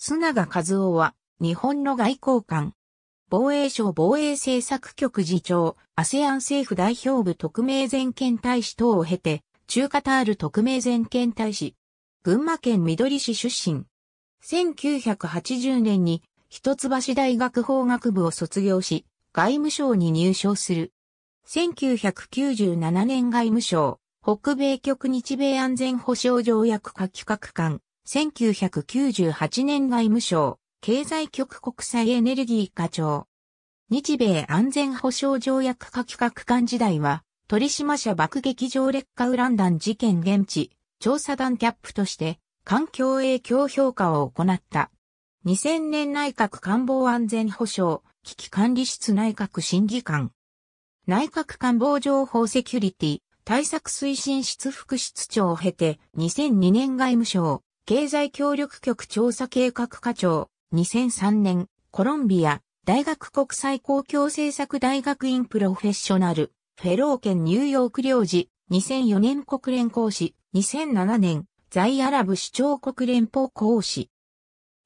須永和夫は、日本の外交官。防衛省防衛政策局次長、アセアン政府代表部特命全権大使等を経て、中カタール特命全権大使。群馬県緑市出身。1980年に、一橋大学法学部を卒業し、外務省に入省する。1997年外務省、北米局日米安全保障条約下企画官。1998年外務省、経済局国際エネルギー課長。日米安全保障条約下企画官時代は、鳥島社爆撃場劣化ウラン弾事件現地、調査団キャップとして、環境影響評価を行った。2000年内閣官房安全保障、危機管理室内閣審議官。内閣官房情報セキュリティ、対策推進室副室長を経て、2002年外務省、経済協力局調査計画課長、2003年、コロンビア、大学国際公共政策大学院プロフェッショナル、フェロー県ニューヨーク領事、2004年国連講師、2007年、在アラブ首長国連邦講師。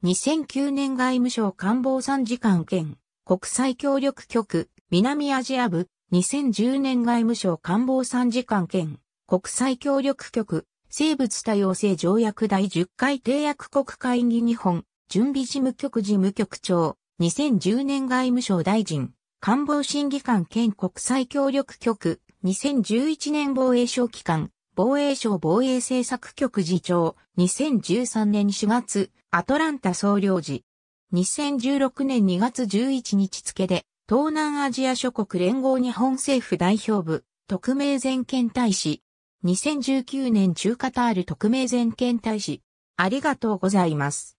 2009年外務省官房参事官兼、国際協力局、南アジア部、2010年外務省官房参事官兼、国際協力局、生物多様性条約第10回締約国会議日本、準備事務局事務局長、2010年外務省大臣、官房審議官兼国際協力局、2011年防衛省機関、防衛省防衛政策局次長、2013年4月、アトランタ総領事。2016年2月11日付で、東南アジア諸国連合日本政府代表部、特命全権大使、2019年中カタール特命全権大使。ありがとうございます。